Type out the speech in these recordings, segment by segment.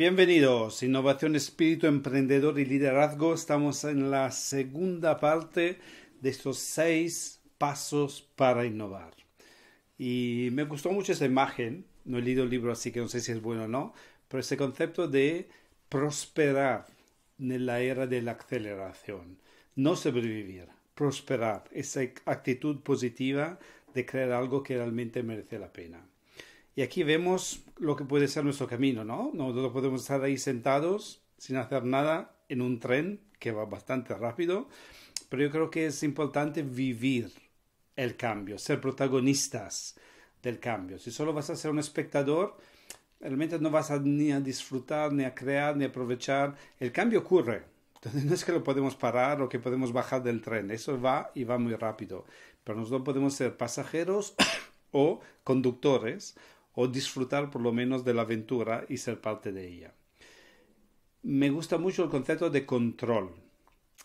Bienvenidos, Innovación, Espíritu Emprendedor y Liderazgo. Estamos en la segunda parte de estos seis pasos para innovar. Y me gustó mucho esa imagen, no he leído el libro así que no sé si es bueno o no, pero ese concepto de prosperar en la era de la aceleración, no sobrevivir, prosperar, esa actitud positiva de crear algo que realmente merece la pena. Y aquí vemos lo que puede ser nuestro camino, ¿no? Nosotros podemos estar ahí sentados sin hacer nada en un tren que va bastante rápido, pero yo creo que es importante vivir el cambio, ser protagonistas del cambio. Si solo vas a ser un espectador, realmente no vas a, ni a disfrutar, ni a crear, ni a aprovechar. El cambio ocurre. Entonces no es que lo podemos parar o que podemos bajar del tren. Eso va y va muy rápido. Pero nosotros podemos ser pasajeros o conductores o disfrutar por lo menos de la aventura y ser parte de ella. Me gusta mucho el concepto de control.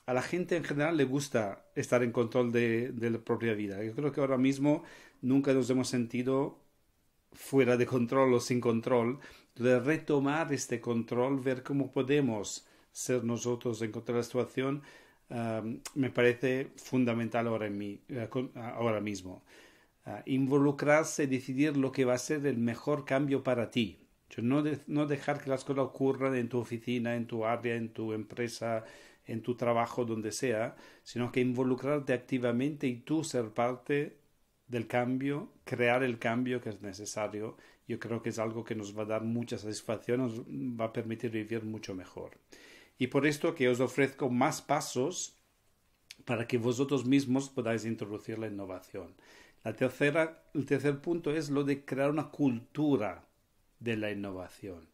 A la gente en general le gusta estar en control de, la propia vida. Yo creo que ahora mismo nunca nos hemos sentido fuera de control o sin control. De retomar este control, ver cómo podemos ser nosotros en contra de la situación, ah, me parece fundamental ahora eh, ah, mismo involucrarse, y decidir lo que va a ser el mejor cambio para ti. no, dejar que las cosas ocurran en tu oficina, en tu área, en tu empresa, en tu trabajo, donde sea, sino que involucrarte activamente y tú ser parte del cambio, crear el cambio que es necesario. Yo creo que es algo que nos va a dar mucha satisfacción, nos va a permitir vivir mucho mejor. Y por esto que os ofrezco más pasos para que vosotros mismos podáis introducir la innovación. La tercera, el tercer punto es lo de crear una cultura de la innovación.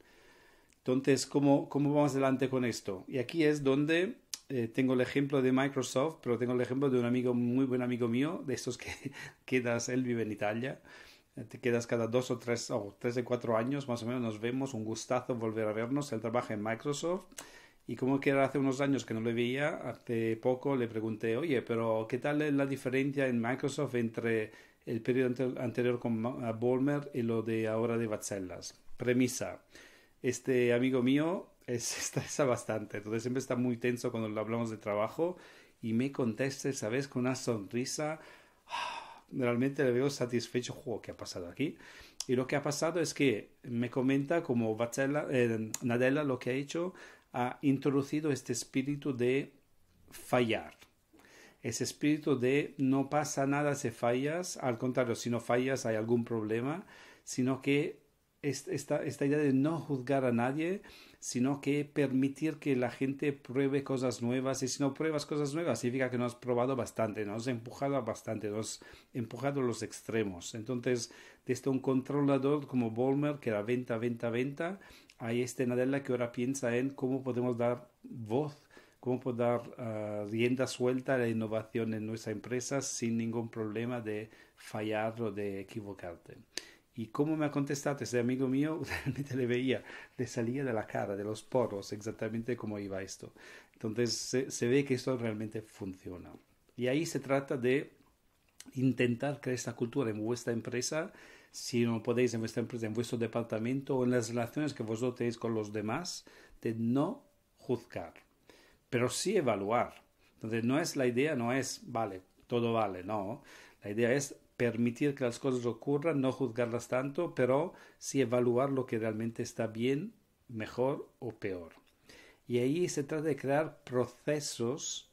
Entonces, ¿cómo, cómo vamos adelante con esto? Y aquí es donde eh, tengo el ejemplo de Microsoft, pero tengo el ejemplo de un amigo, muy buen amigo mío, de estos que quedas, él vive en Italia, eh, te quedas cada dos o tres, o tres de cuatro años más o menos, nos vemos, un gustazo volver a vernos, él trabaja en Microsoft y como que era hace unos años que no le veía, hace poco le pregunté, oye, pero ¿qué tal la diferencia en Microsoft entre el periodo anterior con Ballmer y lo de ahora de Vazellas Premisa, este amigo mío es, estresa bastante, entonces siempre está muy tenso cuando hablamos de trabajo y me contesta, ¿sabes? Con una sonrisa, realmente le veo satisfecho, juego, ¿qué ha pasado aquí? Y lo que ha pasado es que me comenta como eh, Nadella lo que ha hecho ha introducido este espíritu de fallar. Ese espíritu de no pasa nada si fallas, al contrario, si no fallas hay algún problema, sino que esta, idea de no juzgar a nadie, sino que permitir que la gente pruebe cosas nuevas. Y si no pruebas cosas nuevas, significa que no has probado bastante, no has empujado bastante, no has empujado los extremos. Entonces, desde un controlador como Volmer, que era venta, venta, venta, hay este Nadella que ahora piensa en cómo podemos dar voz, cómo podemos dar ah, rienda suelta a la innovación en nuestra empresa sin ningún problema de fallar o de equivocarte. ¿Y cómo me ha contestado ese amigo mío? Realmente le veía, le salía de la cara, de los poros, exactamente cómo iba esto. Entonces se, se ve que esto realmente funciona. Y ahí se trata de intentar crear esta cultura en vuestra empresa, si no podéis en vuestra empresa, en vuestro departamento o en las relaciones que vosotros tenéis con los demás, de no juzgar, pero sí evaluar. Entonces, no es la idea, no es, vale, todo vale, no. La idea es permitir que las cosas ocurran, no juzgarlas tanto, pero sí evaluar lo que realmente está bien, mejor o peor. Y ahí se trata de crear procesos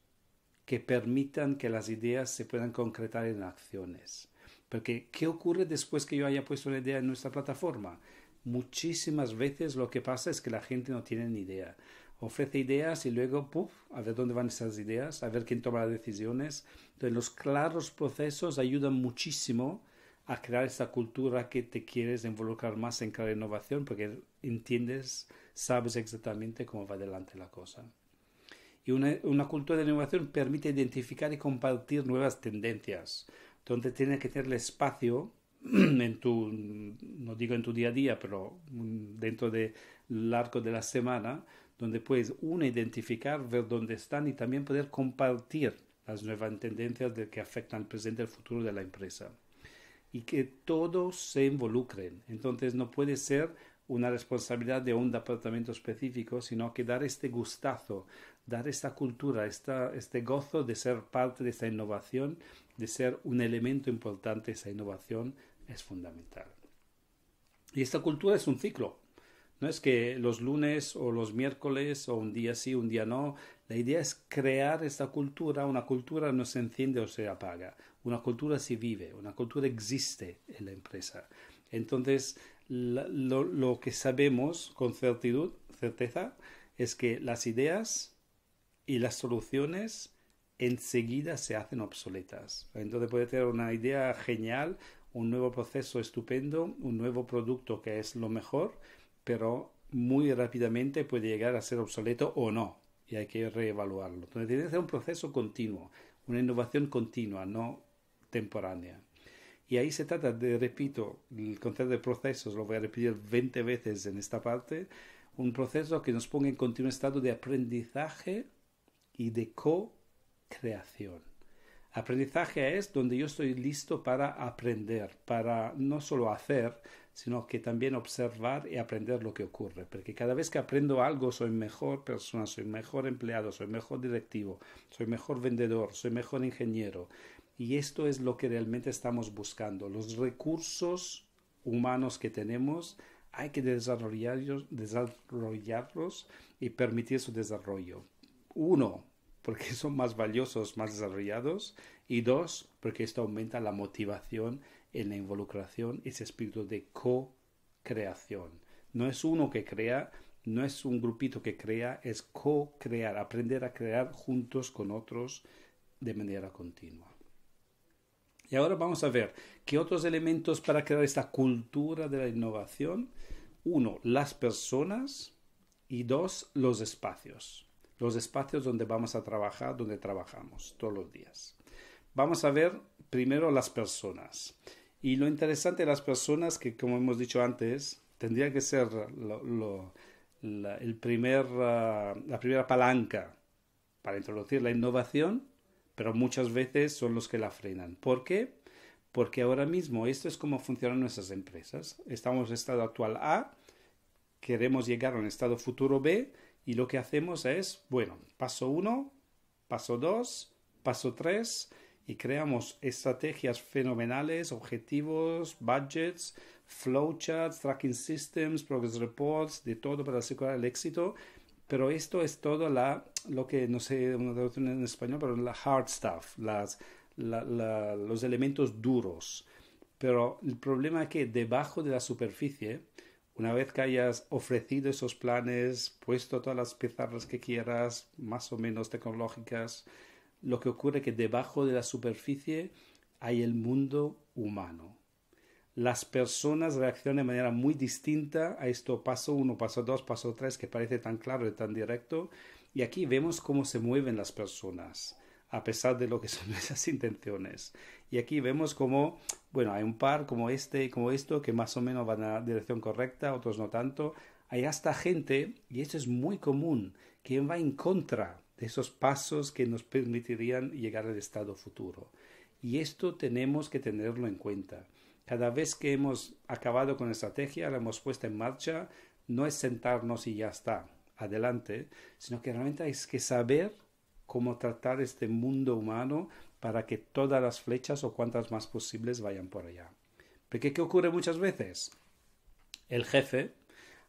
que permitan que las ideas se puedan concretar en acciones. Porque, ¿qué ocurre después que yo haya puesto una idea en nuestra plataforma? Muchísimas veces lo que pasa es que la gente no tiene ni idea. Ofrece ideas y luego, puff, a ver dónde van esas ideas, a ver quién toma las decisiones. Entonces, los claros procesos ayudan muchísimo a crear esa cultura que te quieres involucrar más en cada innovación porque entiendes, sabes exactamente cómo va adelante la cosa. Y una, cultura de innovación permite identificar y compartir nuevas tendencias, donde tienes que tener espacio en tu, no digo en tu día a día, pero mm, dentro del arco de la semana, donde puedes, uno identificar, ver dónde están y también poder compartir las nuevas tendencias de que afectan al presente y al futuro de la empresa. Y que todos se involucren. Entonces no puede ser una responsabilidad de un departamento específico, sino que dar este gustazo dar esta cultura, este gozo de ser parte de esta innovación, de ser un elemento importante de esa innovación, es fundamental. Y esta cultura es un ciclo. No es que los lunes o los miércoles o un día sí, un día no. La idea es crear esta cultura. Una cultura no se enciende o se apaga. Una cultura sí vive, una cultura existe en la empresa. Entonces, lo, que sabemos con certeza, es que las ideas y las soluciones enseguida se hacen obsoletas. Entonces puede tener una idea genial, un nuevo proceso estupendo, un nuevo producto que es lo mejor, pero muy rápidamente puede llegar a ser obsoleto o no, y hay que reevaluarlo. Entonces tiene que ser un proceso continuo, una innovación continua, no temporánea. Y ahí se trata de, repito, el concepto de procesos, lo voy a repetir 20 veces en esta parte, un proceso que nos ponga en continuo estado de aprendizaje y de co-creación. Aprendizaje es donde yo estoy listo para aprender, para no solo hacer, sino que también observar y aprender lo que ocurre. Porque cada vez que aprendo algo soy mejor persona, soy mejor empleado, soy mejor directivo, soy mejor vendedor, soy mejor ingeniero. Y esto es lo que realmente estamos buscando. Los recursos humanos que tenemos hay que desarrollarlos, desarrollarlos y permitir su desarrollo uno, porque son más valiosos, más desarrollados, y dos, porque esto aumenta la motivación en la involucración, ese espíritu de co-creación. No es uno que crea, no es un grupito que crea, es co-crear, aprender a crear juntos con otros de manera continua. Y ahora vamos a ver qué otros elementos para crear esta cultura de la innovación. Uno, las personas y dos, los espacios los espacios donde vamos a trabajar, donde trabajamos todos los días. Vamos a ver primero las personas. Y lo interesante de las personas que, como hemos dicho antes, tendría que ser el primer, ah, la primera palanca para introducir la innovación, pero muchas veces son los que la frenan. ¿Por qué? Porque ahora mismo esto es como funcionan nuestras empresas. Estamos en estado actual A, queremos llegar a un estado futuro B, y lo que hacemos es, bueno, paso 1, paso 2, paso 3 y creamos estrategias fenomenales, objetivos, budgets, flowcharts, tracking systems, progress reports, de todo para asegurar el éxito. Pero esto es todo la, lo que no sé en español, pero la hard stuff, las, los elementos duros. Pero el problema es que debajo de la superficie, una vez que hayas ofrecido esos planes, puesto todas las pizarras que quieras, más o menos tecnológicas, lo que ocurre es que debajo de la superficie hay el mundo humano. Las personas reaccionan de manera muy distinta a esto paso uno, paso dos, paso tres, que parece tan claro y tan directo. Y aquí vemos cómo se mueven las personas a pesar de lo que son esas intenciones. Y aquí vemos como, bueno, hay un par como este y como esto que más o menos van a la dirección correcta, otros no tanto. Hay hasta gente, y esto es muy común, que va en contra de esos pasos que nos permitirían llegar al estado futuro. Y esto tenemos que tenerlo en cuenta. Cada vez que hemos acabado con la estrategia, la hemos puesto en marcha, no es sentarnos y ya está, adelante, sino que realmente hay que saber cómo tratar este mundo humano para que todas las flechas o cuantas más posibles vayan por allá. Porque ¿qué ocurre muchas veces? El jefe,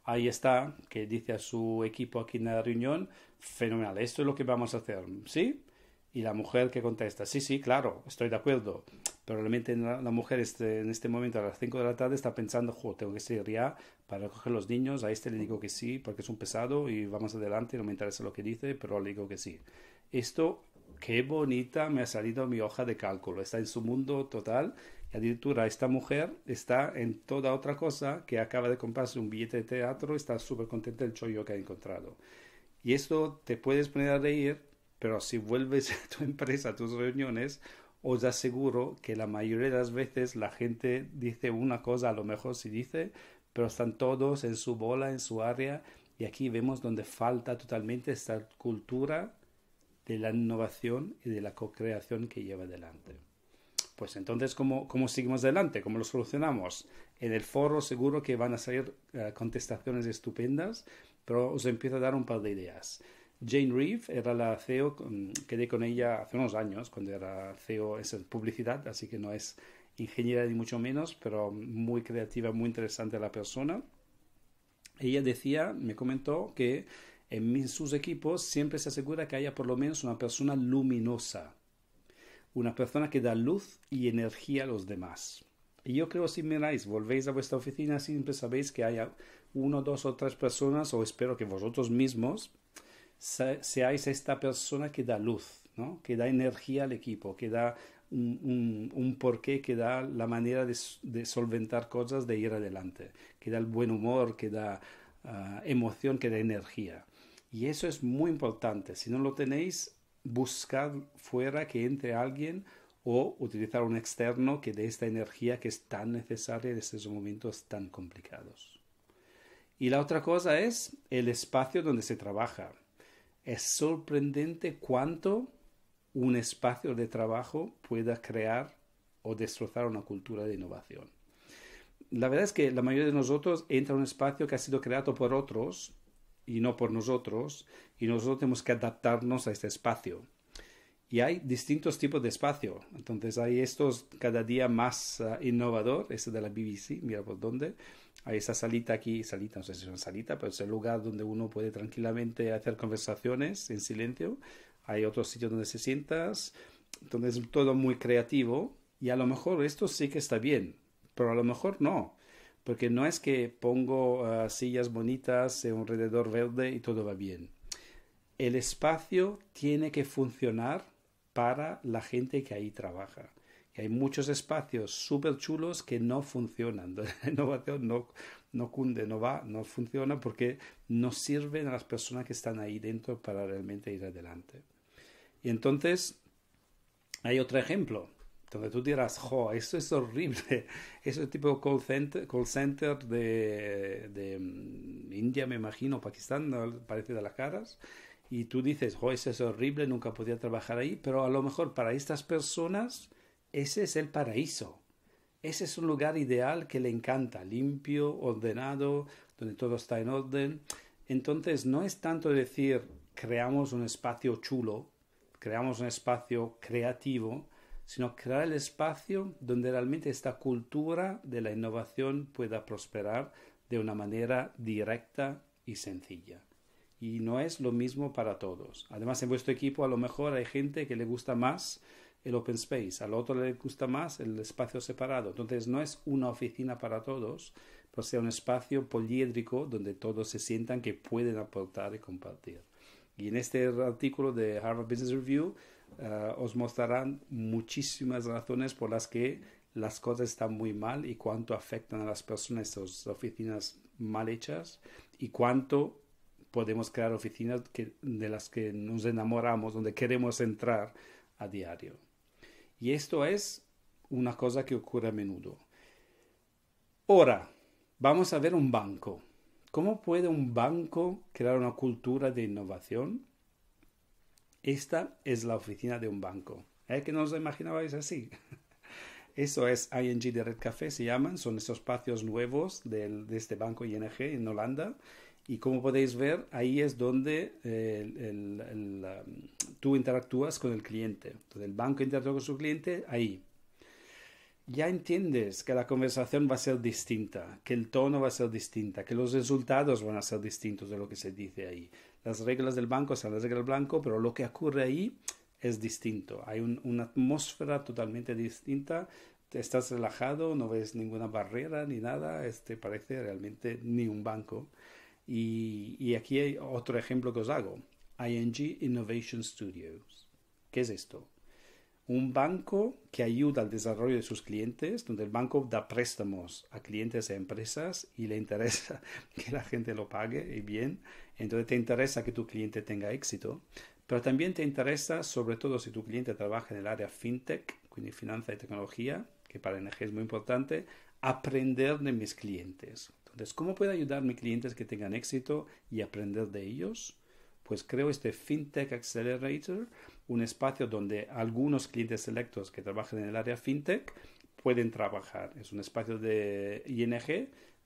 ahí está, que dice a su equipo aquí en la reunión, fenomenal, esto es lo que vamos a hacer, ¿sí? Y la mujer que contesta, sí, sí, claro, estoy de acuerdo. Probablemente la, la mujer este, en este momento a las 5 de la tarde está pensando, jo, tengo que salir ya para recoger los niños, a este le digo que sí, porque es un pesado y vamos adelante, no me interesa lo que dice, pero le digo que sí esto, qué bonita me ha salido mi hoja de cálculo, está en su mundo total. Y adultura, esta mujer está en toda otra cosa que acaba de comprarse un billete de teatro, está súper contenta del chollo que ha encontrado. Y esto te puedes poner a reír, pero si vuelves a tu empresa, a tus reuniones, os aseguro que la mayoría de las veces la gente dice una cosa, a lo mejor sí dice, pero están todos en su bola, en su área, y aquí vemos donde falta totalmente esta cultura de la innovación y de la co-creación que lleva adelante. Pues entonces, ¿cómo, ¿cómo, seguimos adelante? ¿Cómo lo solucionamos? En el foro seguro que van a salir eh, contestaciones estupendas, pero os empiezo a dar un par de ideas. Jane Reeve era la CEO, quedé con ella hace unos años, cuando era CEO es en publicidad, así que no es ingeniera ni mucho menos, pero muy creativa, muy interesante la persona. Ella decía, me comentó que en sus equipos siempre se asegura que haya por lo menos una persona luminosa, una persona que da luz y energía a los demás. Y yo creo si miráis, volvéis a vuestra oficina, siempre sabéis que haya uno, dos o tres personas, o espero que vosotros mismos seáis esta persona que da luz, que da energía al equipo, que da un, porqué, que da la manera de, solventar cosas, de ir adelante, que da el buen humor, que da ah, emoción, que da energía. Y eso es muy importante. Si no lo tenéis, buscad fuera que entre alguien o utilizar un externo que dé esta energía que es tan necesaria en estos momentos tan complicados. Y la otra cosa es el espacio donde se trabaja. Es sorprendente cuánto un espacio de trabajo pueda crear o destrozar una cultura de innovación. La verdad es que la mayoría de nosotros entra a un espacio que ha sido creado por otros y no por nosotros, y nosotros tenemos que adaptarnos a este espacio. Y hay distintos tipos de espacio. Entonces hay estos cada día más ah, innovador, este de la BBC, mira por dónde. Hay esa salita aquí, salita, no sé si es una salita, pero es el lugar donde uno puede tranquilamente hacer conversaciones en silencio. Hay otros sitios donde se sientas. Entonces todo muy creativo. Y a lo mejor esto sí que está bien, pero a lo mejor no porque no es que pongo ah, sillas bonitas, en un rededor verde y todo va bien. El espacio tiene que funcionar para la gente que ahí trabaja. Y hay muchos espacios súper chulos que no funcionan. La innovación no cunde, no va, no funciona porque no sirven a las personas que están ahí dentro para realmente ir adelante. Y entonces, hay otro ejemplo donde tú dirás, jo, eso es horrible. Ese tipo call center, call center de, de mm, India, me imagino, Pakistán, parece de las caras. Y tú dices, jo, eso es horrible, nunca podía trabajar ahí. Pero a lo mejor para estas personas, ese es el paraíso. Ese es un lugar ideal que le encanta, limpio, ordenado, donde todo está en orden. Entonces, no es tanto decir, creamos un espacio chulo, creamos un espacio creativo, sino crear el espacio donde realmente esta cultura de la innovación pueda prosperar de una manera directa y sencilla. Y no es lo mismo para todos. Además, en vuestro equipo a lo mejor hay gente que le gusta más el open space, al otro le gusta más el espacio separado. Entonces no es una oficina para todos, pero sea un espacio poliédrico donde todos se sientan que pueden aportar y compartir. Y en este artículo de Harvard Business Review uh, os mostrarán muchísimas razones por las que las cosas están muy mal y cuánto afectan a las personas estas oficinas mal hechas y cuánto podemos crear oficinas de las que nos enamoramos, donde queremos entrar a diario. Y esto es una cosa que ocurre a menudo. Ahora, vamos a ver un banco. ¿Cómo puede un banco crear una cultura de innovación? Esta es la oficina de un banco. ¿Eh? Que no os imaginabais así. Eso es ING de Red Café, se llaman, son esos espacios nuevos del, de este banco ING en Holanda. Y como podéis ver, ahí es donde eh, um, tú interactúas con el cliente. Entonces, el banco interactúa con su cliente ahí ya entiendes que la conversación va a ser distinta, que el tono va a ser distinta, que los resultados van a ser distintos de lo que se dice ahí. Las reglas del banco son las reglas del banco, pero lo que ocurre ahí es distinto. Hay una atmósfera totalmente distinta. Estás relajado, no ves ninguna barrera ni nada. Este parece realmente ni un banco. y aquí hay otro ejemplo que os hago. ING Innovation Studios. ¿Qué es esto? un banco que ayuda al desarrollo de sus clientes, donde el banco da préstamos a clientes e empresas y le interesa que la gente lo pague y bien, entonces te interesa que tu cliente tenga éxito, pero también te interesa, sobre todo si tu cliente trabaja en el área fintech, quindi finanza y tecnología, que para NG es muy importante, aprender de mis clientes. Entonces, ¿cómo puedo ayudar a mis clientes que tengan éxito y aprender de ellos? Pues creo este FinTech Accelerator un espacio donde algunos clientes selectos que trabajan en el área fintech pueden trabajar. Es un espacio de ING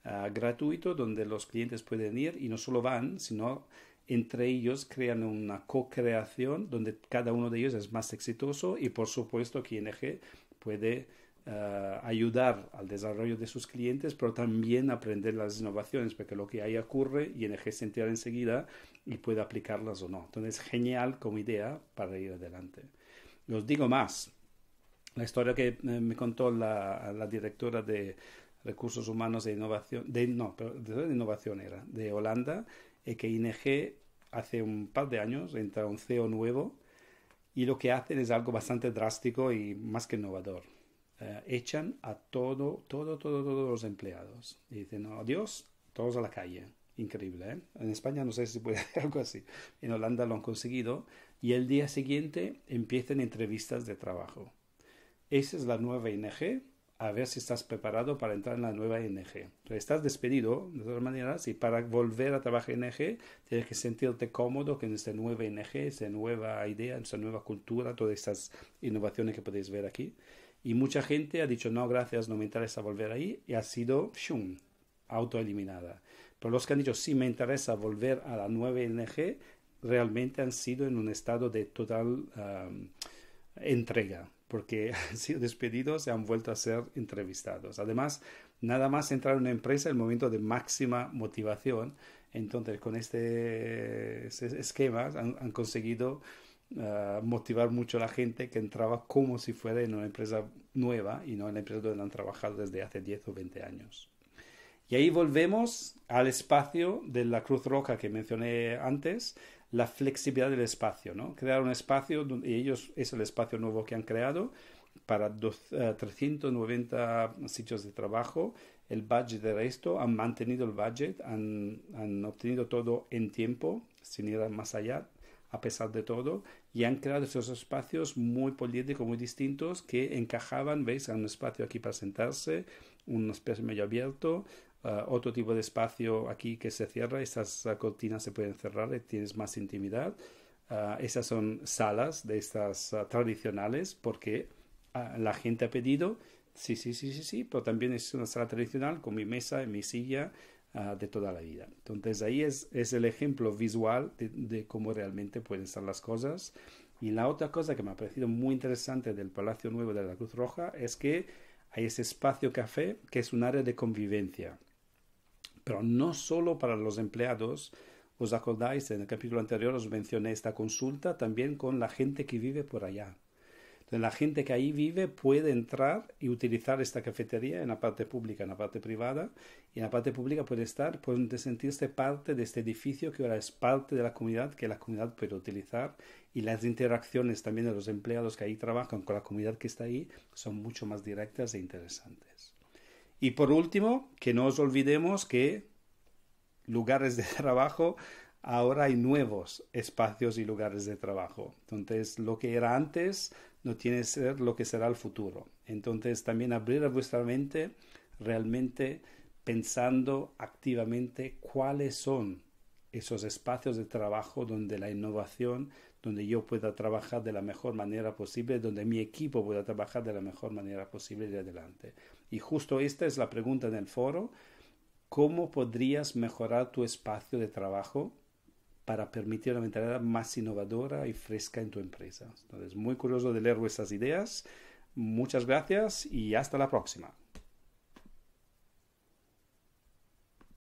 ah, gratuito donde los clientes pueden ir y no solo van, sino entre ellos crean una co-creación donde cada uno de ellos es más exitoso y por supuesto que ING puede eh, ayudar al desarrollo de sus clientes, pero también aprender las innovaciones, porque lo que ahí ocurre, ING se entera enseguida y puede aplicarlas o no. Entonces, genial como idea para ir adelante. Os digo más, la historia que eh, me contó la, directora de recursos humanos de innovación, de, no, de innovación era, de Holanda, es que ING hace un par de años entra un CEO nuevo y lo que hacen es algo bastante drástico y más que innovador. Eh, echan a todo, todo, todo, todos los empleados. Y dicen, adiós, todos a la calle. Increíble, ¿eh? En España no sé si puede hacer algo así. En Holanda lo han conseguido. Y el día siguiente empiezan entrevistas de trabajo. Esa es la nueva ING. A ver si estás preparado para entrar en la nueva ING. estás despedido, de todas maneras, y para volver a trabajar en ING tienes que sentirte cómodo con esta nueva ING, esa nueva idea, esa nueva cultura, todas estas innovaciones que podéis ver aquí. Y mucha gente ha dicho, no, gracias, no me interesa volver ahí, y ha sido shum, autoeliminada. Pero los que han dicho, sí, me interesa volver a la nueva NG, realmente han sido en un estado de total entrega, porque han sido despedidos y han vuelto a ser entrevistados. Además, nada más entrar en una empresa el momento de máxima motivación. Entonces, con este, este esquema han conseguido motivar mucho a la gente que entraba como si fuera en una empresa nueva y no en la empresa donde han trabajado desde hace 10 o 20 años. Y ahí volvemos al espacio de la Cruz Roja que mencioné antes, la flexibilidad del espacio, ¿no? Crear un espacio, donde ellos es el espacio nuevo que han creado, para 390 eh, sitios de trabajo. El budget de esto, han mantenido el budget, han, han, obtenido todo en tiempo, sin ir más allá a pesar de todo, y han creado esos espacios muy políticos, muy distintos, que encajaban, veis, a un espacio aquí para sentarse, un espacio medio abierto, eh, otro tipo de espacio aquí que se cierra, esas cortinas se pueden cerrar y eh, tienes más intimidad. Eh, esas son salas de estas tradicionales porque la gente ha pedido, sí, sí, sí, sí, sí, pero también es una sala tradicional con mi mesa y mi silla Ah, de toda la vida. Entonces ahí es, el ejemplo visual de, cómo realmente pueden ser las cosas. Y la otra cosa que me ha parecido muy interesante del Palacio Nuevo de la Cruz Roja es que hay ese espacio café que es un área de convivencia, pero no solo para los empleados, ¿Os acordáis? En el capítulo anterior os mencioné esta consulta también con la gente que vive por allá la gente que ahí vive puede entrar y utilizar esta cafetería en la parte pública, en la parte privada, y en la parte pública puede estar, puede sentirse parte de este edificio que ahora es parte de la comunidad, que la comunidad puede utilizar, y las interacciones también de los empleados que ahí trabajan con la comunidad que está ahí son mucho más directas e interesantes. Y por último, que no os olvidemos que lugares de trabajo ahora hay nuevos espacios y lugares de trabajo. Entonces, lo que era antes no tiene ser lo que será el futuro. Entonces también abrir vuestra mente realmente pensando activamente cuáles son esos espacios de trabajo donde la innovación, donde yo pueda trabajar de la mejor manera posible, donde mi equipo pueda trabajar de la mejor manera posible de adelante. Y justo esta es la pregunta en el foro, ¿cómo podrías mejorar tu espacio de trabajo para permitir una mentalidad más innovadora y fresca en tu empresa. Entonces, muy curioso de leer vuestras ideas. Muchas gracias y hasta la próxima.